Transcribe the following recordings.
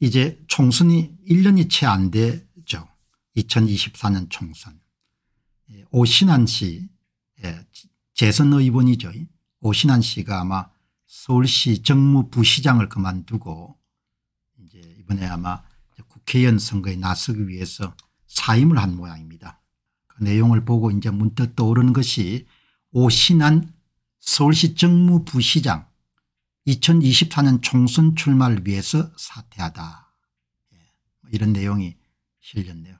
이제 총선이 1년이 채 안 되죠. 2024년 총선. 예, 오신환 씨 예, 재선 의원이죠. 오신환 씨가 아마 서울시 정무부시장을 그만두고 이제 이번에 아마 국회의원 선거에 나서기 위해서 사임을 한 모양입니다. 그 내용을 보고 이제 문득 떠오르는 것이 오신환 서울시 정무부시장 2024년 총선 출마를 위해서 사퇴하다. 예, 뭐 이런 내용이 실렸네요.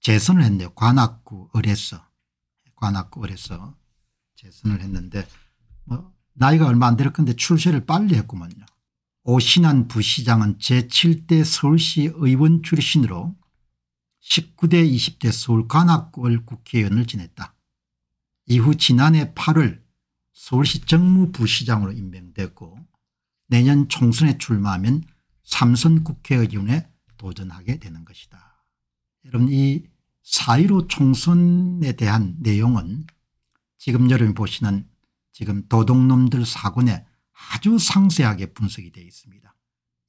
재선을 했네요. 관악구 을에서 관악구 을에서 재선을 했는데 뭐 나이가 얼마 안될 건데 출세를 빨리 했구먼요. 오신환 부시장은 제7대 서울시 의원 출신으로 19대 20대 서울 관악구을 국회의원을 지냈다. 이후 지난해 8월 서울시 정무부시장으로 임명됐고 내년 총선에 출마하면 삼선 국회의원에 도전하게 되는 것이다. 여러분 이 4.15 총선에 대한 내용은 지금 여러분 보시는 지금 도둑놈들 사건에 아주 상세하게 분석이 되어 있습니다.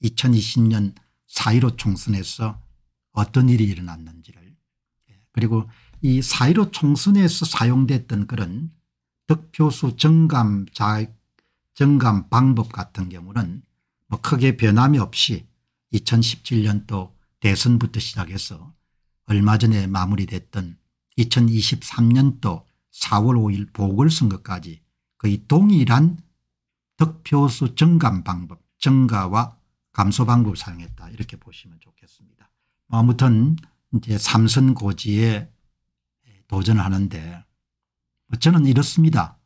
2020년 4.15 총선에서 어떤 일이 일어났는지를 예, 그리고 이 4.15 총선에서 사용됐던 그런 득표수 증감 자, 정감 방법 같은 경우는 뭐 크게 변함이 없이 2017년도 대선부터 시작해서 얼마 전에 마무리됐던 2023년도 4월 5일 보궐선거까지 거의 동일한 득표수 증감 방법 증가와 감소 방법을 사용했다 이렇게 보시면 좋겠습니다. 뭐 아무튼 이제 삼선 고지에 도전하는데 저는 이렇습니다.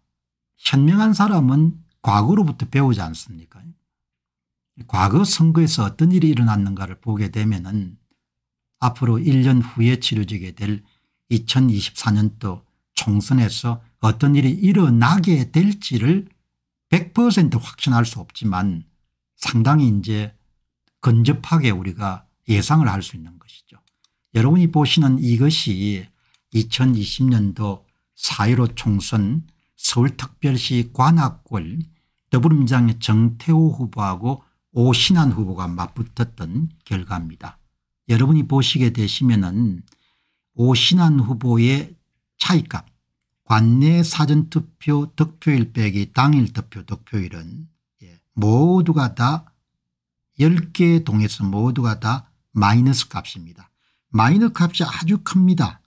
현명한 사람은 과거로부터 배우지 않습니까 과거 선거에서 어떤 일이 일어났는가를 보게 되면 은 앞으로 1년 후에 치러지게 될 2024년도 총선에서 어떤 일이 일어나게 될지를 100% 확신할 수 없지만 상당히 이제 근접하게 우리가 예상을 할 수 있는 것이죠. 여러분이 보시는 이것이 2020년도 4.15 총선 서울특별시 관악골 더불어민주당의 정태호 후보하고 오신환 후보가 맞붙었던 결과입니다. 여러분이 보시게 되시면 은 오신환 후보의 차이값 관내 사전투표 득표일 빼기 당일 득표 득표일은 예, 모두가 다 10개 동에서 모두가 다 마이너스 값입니다. 마이너스 값이 아주 큽니다.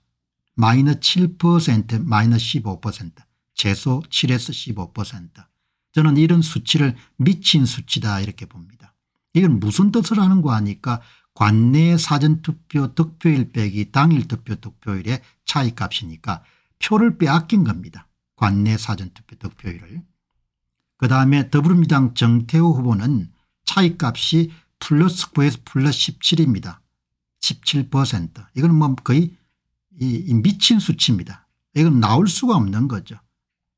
마이너스 7%, 마이너스 15%, 제소 7에서 15%. 저는 이런 수치를 미친 수치다 이렇게 봅니다. 이건 무슨 뜻을 하는 거 아니까 관내 사전투표 득표일 빼기 당일 투표 득표일의 차이값이니까 표를 빼앗긴 겁니다. 관내 사전투표 득표일을. 그다음에 더불어민주당 정태호 후보는 차이값이 플러스 9에서 플러스 17입니다. 17% 이건 뭐 거의 이, 미친 수치입니다. 이건 나올 수가 없는 거죠.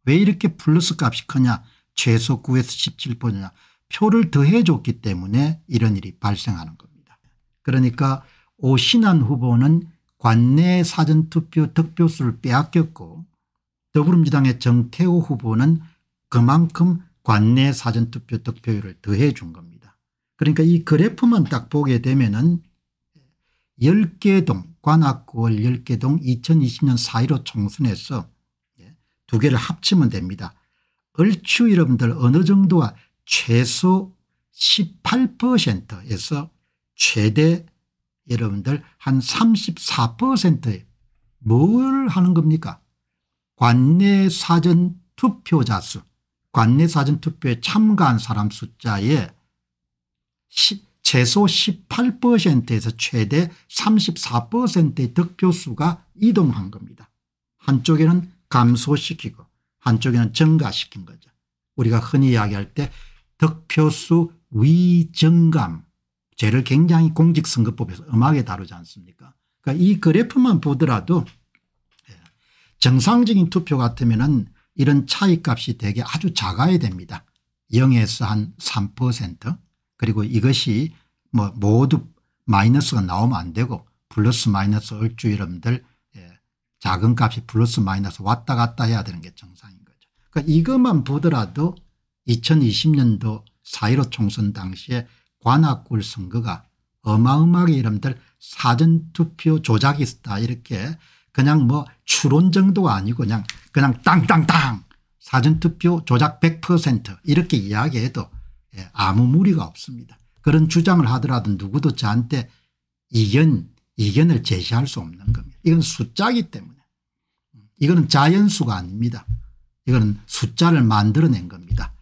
왜 이렇게 플러스 값이 크냐 최소 9에서 17%냐 표를 더해 줬기 때문에 이런 일이 발생하는 겁니다. 그러니까 오신환 후보는 관내 사전투표 득표수를 빼앗겼고 더불어민주당의 정태호 후보는 그만큼 관내 사전투표 득표율을 더해 준 겁니다. 그러니까 이 그래프만 딱 보게 되면 은 10개동 관악구월 10개동 2020년 4.15 총선에서 예, 두 개를 합치면 됩니다. 얼추 여러분들 어느 정도와 최소 18%에서 최대 여러분들 한 34%에 뭘 하는 겁니까 관내 사전 투표자 수 관내 사전 투표에 참가한 사람 숫자의 10, 최소 18%에서 최대 34%의 득표수가 이동한 겁니다. 한쪽에는 감소시키고 한쪽에는 증가시킨 거죠. 우리가 흔히 이야기할 때 득표수 위증감 죄를 굉장히 공직선거법에서 음하게 다루지 않습니까 그러니까 이 그래프만 보더라도 예, 정상적인 투표 같으면 이런 차이값이 되게 아주 작아야 됩니다. 0에서 한3% 그리고 이것이 뭐 모두 마이너스가 나오면 안 되고 플러스 마이너스 얼주 여러분들 예, 작은 값이 플러스 마이너스 왔다 갔다 해야 되는 게 정상인 거죠. 그러니까 이것만 보더라도 2020년도 4.15 총선 당시에 관악굴 선거가 어마어마하게 여러분들 사전투표 조작이 있었다 이렇게 그냥 뭐 추론 정도가 아니고 그냥 그냥 땅땅땅 사전투표 조작 100% 이렇게 이야기해도 예, 아무 무리가 없습니다. 그런 주장을 하더라도 누구도 저한테 이견 이견을 제시할 수 없는 겁니다. 이건 숫자이기 때문에 이거는 자연수가 아닙니다. 이거는 숫자를 만들어낸 겁니다.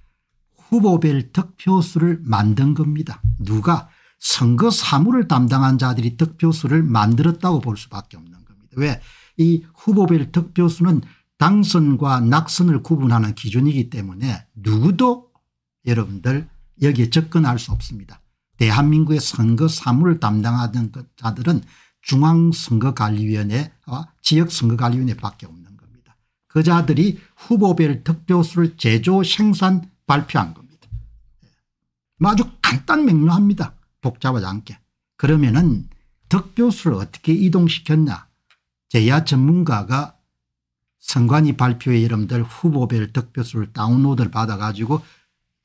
후보별 득표수를 만든 겁니다. 누가 선거 사무를 담당한 자들이 득표수를 만들었다고 볼 수밖에 없는 겁니다. 왜? 이 후보별 득표수는 당선과 낙선을 구분하는 기준이기 때문에 누구도 여러분들 여기에 접근할 수 없습니다. 대한민국의 선거 사무를 담당하던 그 자들은 중앙선거관리위원회와 어, 지역선거관리위원회밖에 없는 겁니다. 그 자들이 후보별 득표수를 제조 생산 발표한 겁니다. 예. 아주 간단 명료합니다. 복잡하지 않게. 그러면은 득표수를 어떻게 이동시켰냐 제야 전문가가 선관위 발표에 여러분들 후보별 득표수를 다운로드를 받아가지고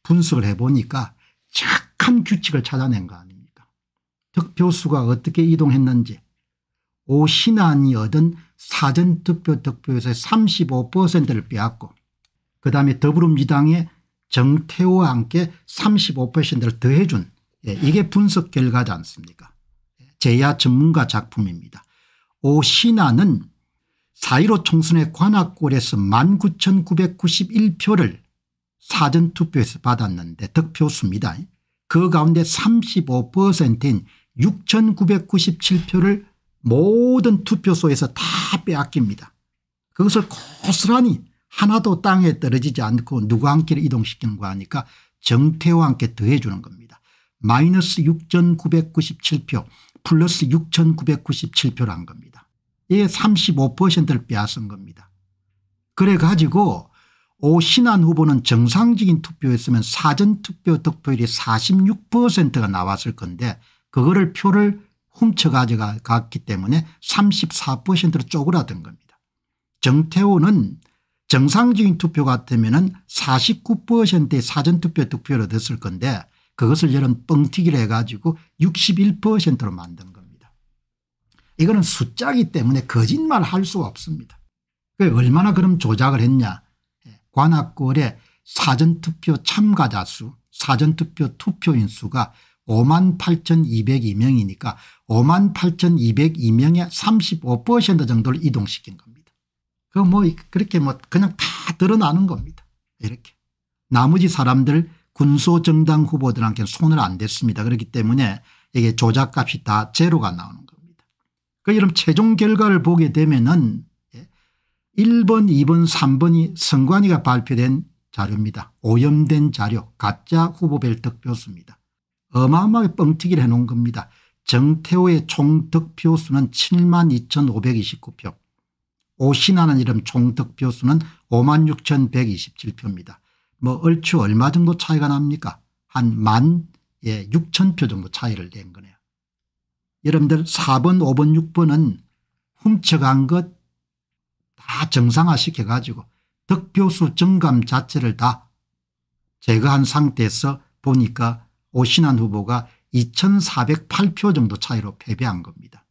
분석을 해보니까 착한 규칙을 찾아낸 거 아닙니까 득표수가 어떻게 이동했는지 오신환이 얻은 사전투표 득표에서 35%를 빼앗고 그다음에 더불어민주당의 정태호와 함께 35%를 더해준 예, 이게 분석 결과지 않습니까 제야 전문가 작품입니다. 오신하는 4.15 총선의 관악골에서 19,991표를 사전투표에서 받았는데 득표수입니다. 그 가운데 35%인 6,997표를 모든 투표소에서 다 빼앗깁니다. 그것을 고스란히 하나도 땅에 떨어지지 않고 누구 함께 이동시키는 거 하니까 정태와 함께 더해 주는 겁니다. 마이너스 6,997표 플러스 6,997표란 겁니다. 이게 35%를 빼앗은 겁니다. 그래 가지고 오신환 후보는 정상적인 투표였으면 사전투표 득표율이 46%가 나왔을 건데 그거를 표를 훔쳐 가져갔기 때문에 34%로 쪼그라든 겁니다. 정태호는 정상적인 투표 같으면 49%의 사전투표 득표를 얻었을 건데 그것을 이런 뻥튀기를 해가지고 61%로 만든 겁니다. 이거는 숫자기 때문에 거짓말 할 수가 없습니다. 얼마나 그럼 조작을 했냐 관악구월에 사전투표 참가자 수 사전투표 투표인 수가 5만 8,202명이니까 5만 8,202명의 35% 정도를 이동시킨 겁니다. 그뭐 그렇게 뭐 그냥 다 드러나는 겁니다. 이렇게. 나머지 사람들 군소정당 후보들한테 는 손을 안 댔습니다. 그렇기 때문에 이게 조작값이 다 제로가 나오는 겁니다. 그 이런 최종 결과를 보게 되면은 1번 2번 3번이 선관위가 발표된 자료입니다. 오염된 자료 가짜 후보별 득표수입니다. 어마어마하게 뻥튀기를 해놓은 겁니다. 정태호의 총 득표수는 7만 2529표 오신하는 이름 총 득표수는 5만 6127표입니다. 뭐 얼추 얼마 정도 차이가 납니까 한만 예, 6천표 정도 차이를 낸 거네요. 여러분들 4번 5번 6번은 훔쳐간 것다 정상화시켜가지고 득표수 증감 자체를 다 제거한 상태에서 보니까 오신환 후보가 2408표 정도 차이로 패배한 겁니다.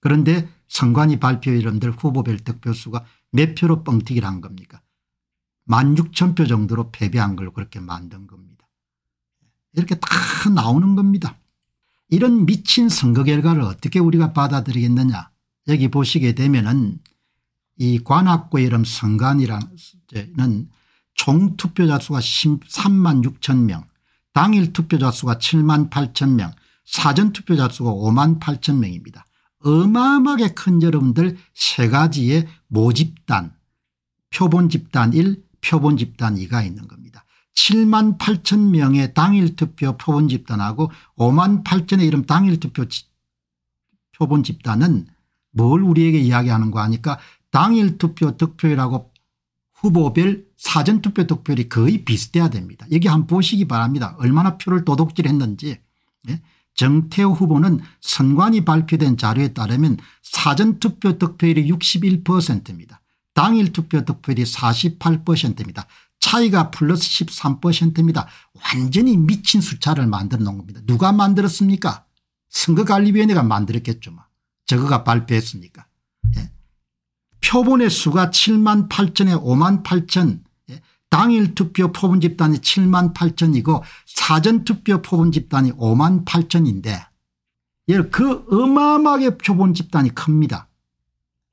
그런데 선관위 발표이름들 후보별 득표수가 몇 표로 뻥튀기를 한 겁니까 16,000표 정도로 패배한 걸 그렇게 만든 겁니다. 이렇게 다 나오는 겁니다. 이런 미친 선거 결과를 어떻게 우리가 받아들이겠느냐 여기 보시게 되면 은이 관악구의 이름 성간이라는 총투표자 수가 13만 6천 명 당일 투표자 수가 7만 8천 명 사전투표자 수가 5만 8천 명입니다. 어마어마하게 큰 여러분들 세 가지의 모집단 표본 집단 1 표본 집단 2가 있는 겁니다. 7만 8천 명의 당일 투표 표본 집단하고 5만 8천의 이름 당일 투표 표본 집단은 뭘 우리에게 이야기하는 거 하니까 당일 투표 득표율하고 후보별 사전투표 득표율이 거의 비슷해야 됩니다. 여기 한번 보시기 바랍니다. 얼마나 표를 도둑질했는지. 예? 정태호 후보는 선관위 발표된 자료에 따르면 사전투표 득표율이 61%입니다. 당일 투표 득표율이 48%입니다. 차이가 플러스 13%입니다. 완전히 미친 수차를 만들어 놓은 겁니다. 누가 만들었습니까? 선거관리위원회가 만들었겠죠. 뭐. 저거가 발표했으니까. 예. 표본의 수가 7만 8천에 5만 8천 예, 당일 투표 표본 집단이 7만 8천이고 사전 투표 표본 집단이 5만 8천인데 그 어마어마하게 표본 집단이 큽니다.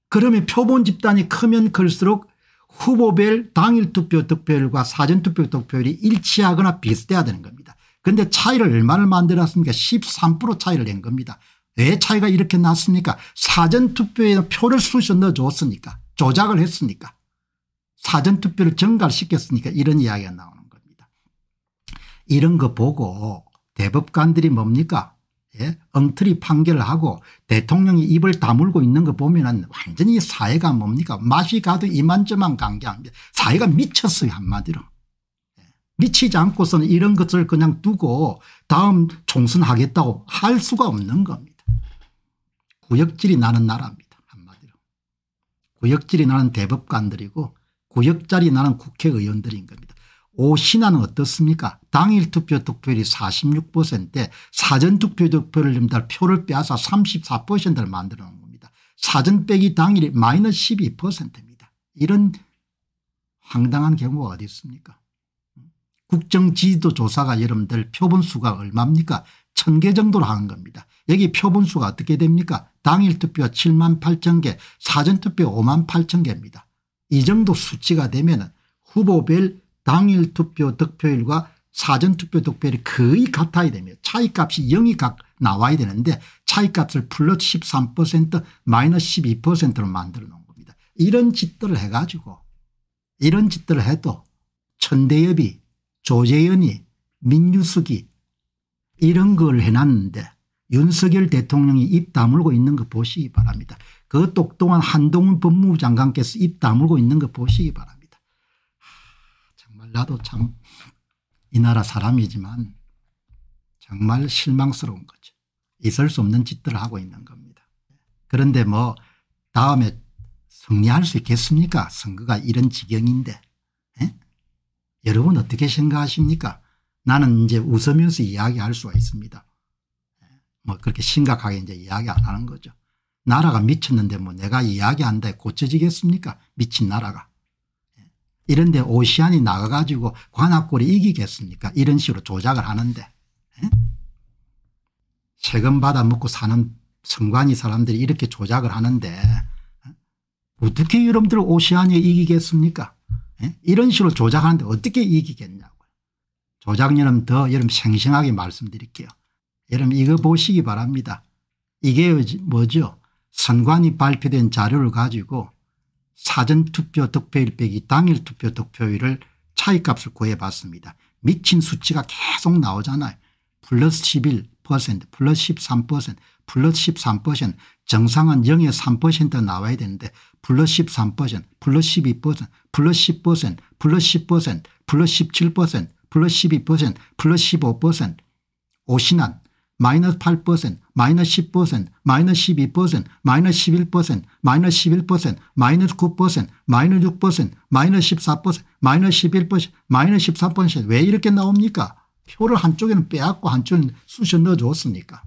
그러면 표본 집단이 크면 클수록 후보별 당일 투표 득표율과 사전 투표 득표율이 일치하거나 비슷해야 되는 겁니다. 그런데 차이를 얼마를 만들었습니까 13% 차이를 낸 겁니다. 왜 차이가 이렇게 났습니까 사전투표에 표를 수시 넣어줬으니까 조작을 했으니까 사전투표를 정갈시켰으니까 이런 이야기가 나오는 겁니다. 이런 거 보고 대법관들이 뭡니까 예? 엉터리 판결을 하고 대통령이 입을 다물고 있는 거 보면 완전히 사회가 뭡니까 맛이 가도 이만저만 간게합니다 사회가 미쳤어요 한마디로. 예? 미치지 않고서는 이런 것을 그냥 두고 다음 총선하겠다고 할 수가 없는 겁니다. 구역질이 나는 나라입니다. 한마디로. 구역질이 나는 대법관들이고 구역자리 나는 국회의원들인 겁니다. 오신화는 어떻습니까 당일 투표 득표율이 46%대 사전투표 득표를 넘달 표를 빼앗아 34%를 만들어 놓은 겁니다. 사전 빼기 당일이 마이너스 12%입니다. 이런 황당한 경우가 어디 있습니까 국정지지도 조사가 여러분들 표본수가 얼마입니까 1000개 정도로 는 겁니다. 여기 표본수가 어떻게 됩니까 당일 투표 7만 8천 개 사전 투표 5만 8천 개입니다. 이 정도 수치가 되면 후보별 당일 투표 득표율과 사전 투표 득표율이 거의 같아야 됩니다. 차이값이 0이 각 나와야 되는데 차이값을 플러스 13% 마이너스 12%로 만들어 놓은 겁니다. 이런 짓들을 해가지고 이런 짓들을 해도 천대엽이 조재현이 민유숙이 이런 걸 해놨는데 윤석열 대통령이 입 다물고 있는 거 보시기 바랍니다. 그 똑똑한 한동훈 법무부 장관께서 입 다물고 있는 거 보시기 바랍니다. 정말 나도 참 이 나라 사람이지만 정말 실망스러운 거죠. 있을 수 없는 짓들을 하고 있는 겁니다. 그런데 뭐 다음에 승리할 수 있겠습니까? 선거가 이런 지경인데. 에? 예? 여러분 어떻게 생각하십니까? 나는 이제 웃으면서 이야기할 수가 있습니다. 뭐 그렇게 심각하게 이제 이야기 안 하는 거죠. 나라가 미쳤는데 뭐 내가 이야기한다 고쳐지겠습니까? 미친 나라가. 이런데 오시안이 나가가지고 관악골이 이기겠습니까? 이런 식으로 조작을 하는데. 세금 받아 먹고 사는 성관이 사람들이 이렇게 조작을 하는데 어떻게 여러분들 오시안이 이기겠습니까? 이런 식으로 조작하는데 어떻게 이기겠냐고. 조작년은 더 여러분 생생하게 말씀드릴게요. 여러분 이거 보시기 바랍니다. 이게 뭐죠? 선관위 발표된 자료를 가지고 사전투표 득표일 빼기 당일 투표 득표율을 차이값을 구해봤습니다. 미친 수치가 계속 나오잖아요. 플러스 11% 플러스 13% 플러스 13% 정상은 0에 3% 나와야 되는데 플러스 13% 플러스 12% 플러스 10% 플러스 10% 플러스 17% 플러스 12%, 플러스 15%, 오신한, 마이너스 8%, 마이너스 10%, 마이너스 12%, 마이너스 11%, 마이너스 11%, 마이너스 9%, 마이너스 6%, 마이너스 14%, 마이너스 11%, 마이너스 13%왜 이렇게 나옵니까? 표를 한쪽에는 빼앗고 한쪽에는 쑤셔 넣어줬으니까.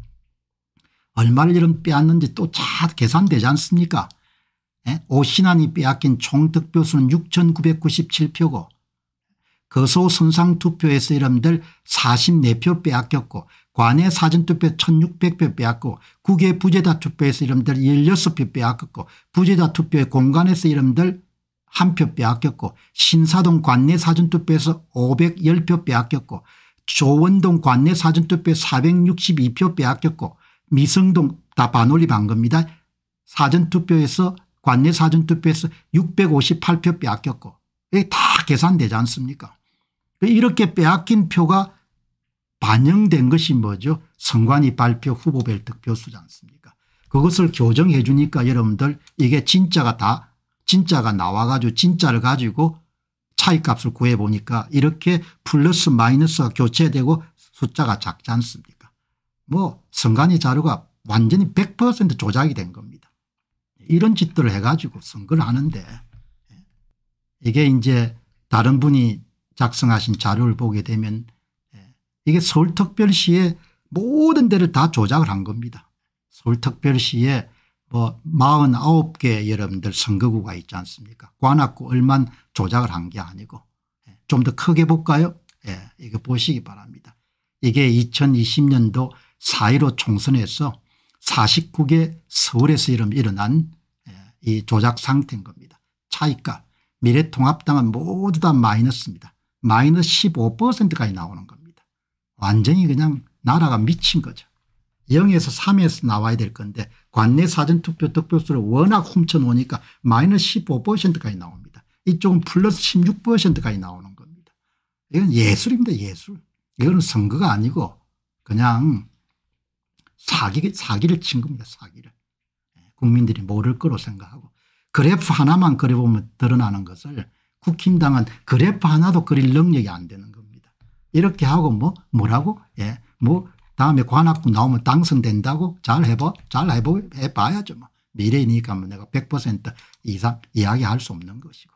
얼마를 이런 빼앗는지 또 잘 계산되지 않습니까? 예? 오신환이 빼앗긴 총득표수는 6,997표고 거소 그 선상투표에서 여러분들 44표 빼앗겼고 관내 사전투표 1600표 빼앗고 국외 부재자 투표에서 여러분들 16표 빼앗겼고 부재자 투표의 공간에서 여러분들 1표 빼앗겼고 신사동 관내 사전투표에서 510표 빼앗겼고 조원동 관내 사전투표 462표 빼앗겼고 미성동 다 반올림 한 겁니다. 사전투표에서 관내 사전투표에서 658표 빼앗겼고 이게 다 계산되지 않습니까 이렇게 빼앗긴 표가 반영된 것이 뭐죠 선관위 발표 후보별 득표수지 않습니까 그것을 교정해 주니까 여러분들 이게 진짜가 다 진짜가 나와 가지고 진짜를 가지고 차이값을 구해 보니까 이렇게 플러스 마이너스가 교체되고 숫자가 작지 않습니까 뭐 선관위 자료가 완전히 100% 조작이 된 겁니다. 이런 짓들을 해가지고 선거를 하는데 이게 이제 다른 분이 작성하신 자료를 보게 되면 예, 이게 서울특별시의 모든 데를 다 조작을 한 겁니다. 서울특별시에 뭐 49개 여러분들 선거구가 있지 않습니까 관악구 얼만 조작을 한 게 아니고 예, 좀더 크게 볼까요 예, 이거 보시기 바랍니다. 이게 2020년도 4.15 총선에서 49개 서울에서 이름 일어난 예, 이 조작 상태인 겁니다. 차이값 미래통합당은 모두 다 마이너스입니다. 마이너스 15%까지 나오는 겁니다. 완전히 그냥 나라가 미친 거죠. 0에서 3에서 나와야 될 건데 관내 사전투표 득표수를 워낙 훔쳐놓으니까 마이너스 15%까지 나옵니다. 이쪽은 플러스 16%까지 나오는 겁니다. 이건 예술입니다. 예술. 이거는 선거가 아니고 그냥 사기, 사기를 친 겁니다. 사기를. 국민들이 모를 거로 생각하고 그래프 하나만 그려보면 드러나는 것을 국힘당은 그래프 하나도 그릴 능력이 안 되는 겁니다. 이렇게 하고 뭐 뭐라고 예뭐 다음에 관악구 나오면 당선된다고 잘 해봐 잘 해보 해봐야죠 뭐 미래니까 뭐 내가 100% 이상 이야기할 수 없는 것이고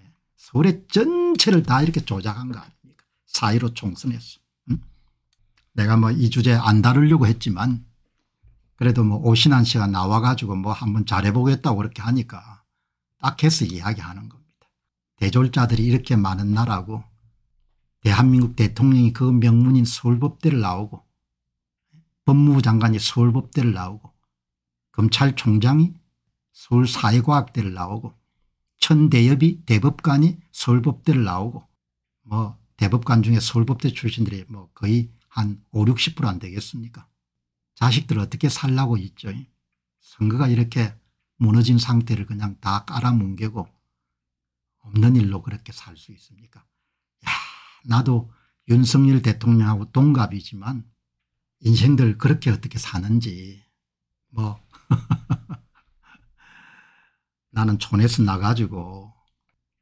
예. 서울의 전체를 다 이렇게 조작한 거 아닙니까? 사이로 총선에서 응? 내가 뭐 이 주제 안 다루려고 했지만 그래도 뭐 오신한 씨가 나와가지고 뭐 한번 잘해보겠다고 그렇게 하니까 딱 해서 이야기하는 겁니다. 대졸자들이 이렇게 많은 나라고 대한민국 대통령이 그 명문인 서울법대를 나오고 법무부 장관이 서울법대를 나오고 검찰총장이 서울사회과학대를 나오고 천대엽이 대법관이 서울법대를 나오고 뭐 대법관 중에 서울법대 출신들이 뭐 거의 한 5, 60%안 되겠습니까 자식들 어떻게 살라고 있죠 선거가 이렇게 무너진 상태를 그냥 다 깔아뭉개고 없는 일로 그렇게 살 수 있습니까? 야, 나도 윤석열 대통령하고 동갑이지만 인생들 그렇게 어떻게 사는지 뭐 나는 촌에서 나가지고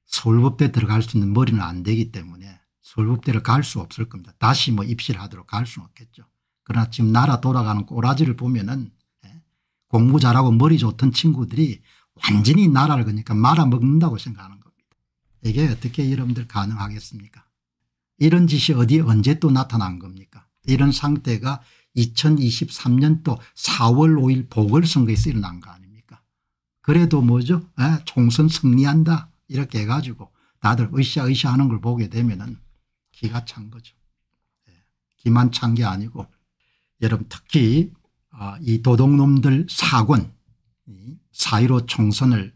서울법대 들어갈 수 있는 머리는 안 되기 때문에 서울법대를 갈 수 없을 겁니다. 다시 뭐 입시하도록 갈 수는 없겠죠. 그러나 지금 나라 돌아가는 꼬라지를 보면은 예, 공부 잘하고 머리 좋던 친구들이 완전히 나라를 그니까 말아먹는다고 생각하는 이게 어떻게 여러분들 가능하겠습니까 이런 짓이 어디 언제 또 나타난 겁니까 이런 상태가 2023년도 4월 5일 보궐선거에서 일어난 거 아닙니까 그래도 뭐죠 에? 총선 승리한다 이렇게 해가지고 다들 으쌰으쌰 하는 걸 보게 되면 은 기가 찬 거죠 예. 기만 찬 게 아니고 여러분 특히 어, 이 도둑놈들 사권 사이로 총선을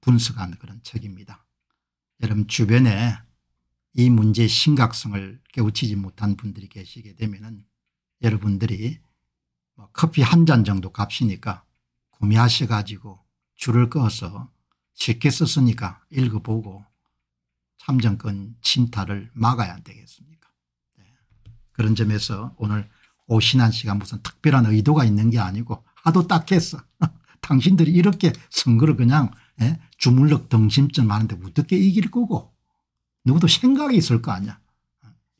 분석한 그런 책입니다. 여러분 주변에 이 문제의 심각성을 깨우치지 못한 분들이 계시게 되면 여러분들이 뭐 커피 한 잔 정도 값이니까 구매하셔 가지고 줄을 끄어서 쉽게 썼으니까 읽어보고 참정권 침탈을 막아야 되겠습니까 네. 그런 점에서 오늘 오신한 씨가 무슨 특별한 의도가 있는 게 아니고 하도 딱했어 당신들이 이렇게 선거를 그냥 예? 주물럭 등심증 하는데 어떻게 이길 거고 누구도 생각이 있을 거 아니야.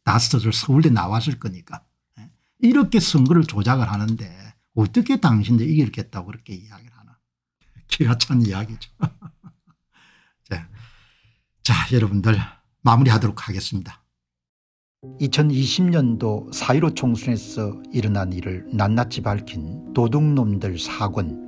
다스를 터 서울대 나왔을 거니까. 예? 이렇게 선거를 조작을 하는데 어떻게 당신들 이길겠다고 그렇게 이야기를 하나. 기가 찬 이야기죠. 자, 자, 여러분들 마무리하도록 하겠습니다. 2020년도 4.15 총선에서 일어난 일을 낱낱이 밝힌 도둑놈들 사건